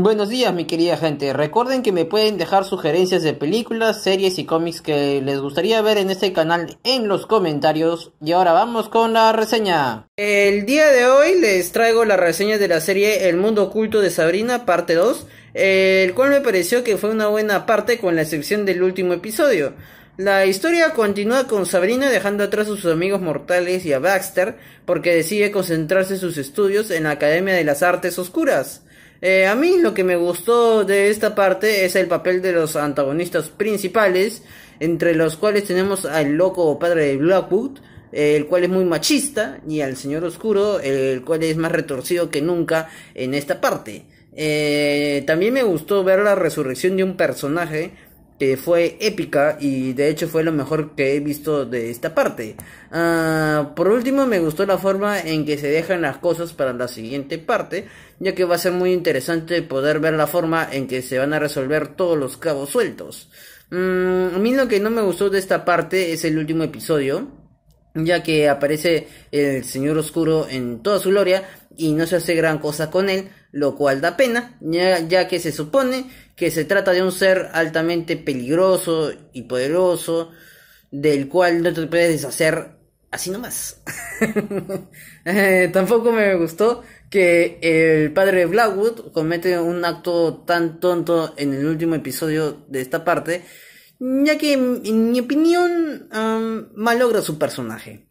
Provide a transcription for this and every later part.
Buenos días, mi querida gente. Recuerden que me pueden dejar sugerencias de películas, series y cómics que les gustaría ver en este canal en los comentarios. Y ahora vamos con la reseña. El día de hoy les traigo la reseña de la serie El mundo oculto de Sabrina, parte 2, el cual me pareció que fue una buena parte con la excepción del último episodio. La historia continúa con Sabrina dejando atrás a sus amigos mortales y a Baxter porque decide concentrarse sus estudios en la Academia de las Artes Oscuras. Eh, a mí lo que me gustó de esta parte es el papel de los antagonistas principales, entre los cuales tenemos al loco padre de Blackwood, el cual es muy machista, y al señor oscuro, el cual es más retorcido que nunca en esta parte. Eh, también me gustó ver la resurrección de un personaje que fue épica y de hecho fue lo mejor que he visto de esta parte. Ah, por último me gustó la forma en que se dejan las cosas para la siguiente parte, ya que va a ser muy interesante poder ver la forma en que se van a resolver todos los cabos sueltos. Mm, a mí lo que no me gustó de esta parte es el último episodio, ya que aparece el Señor Oscuro en toda su gloria y no se hace gran cosa con él, lo cual da pena, ya, que se supone que se trata de un ser altamente peligroso y poderoso, del cual no te puedes deshacer así nomás. tampoco me gustó que el padre Blackwood comete un acto tan tonto en el último episodio de esta parte, ya que en mi opinión malogra su personaje.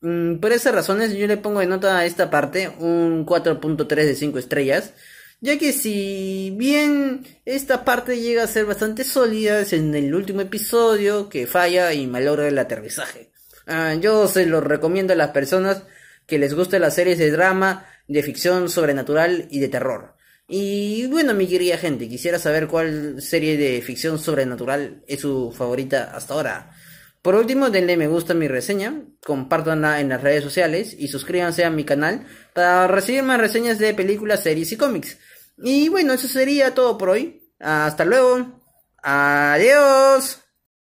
Mm, por esas razones yo le pongo de nota a esta parte un 4.3 de 5 estrellas, ya que si bien esta parte llega a ser bastante sólida, es en el último episodio que falla y malogra el aterrizaje. Ah, yo se lo recomiendo a las personas que les guste las series de drama, de ficción sobrenatural y de terror. Y bueno, mi querida gente, quisiera saber cuál serie de ficción sobrenatural es su favorita hasta ahora. Por último, denle me gusta a mi reseña, compártanla en las redes sociales y suscríbanse a mi canal para recibir más reseñas de películas, series y cómics. Y bueno, eso sería todo por hoy. Hasta luego. Adiós.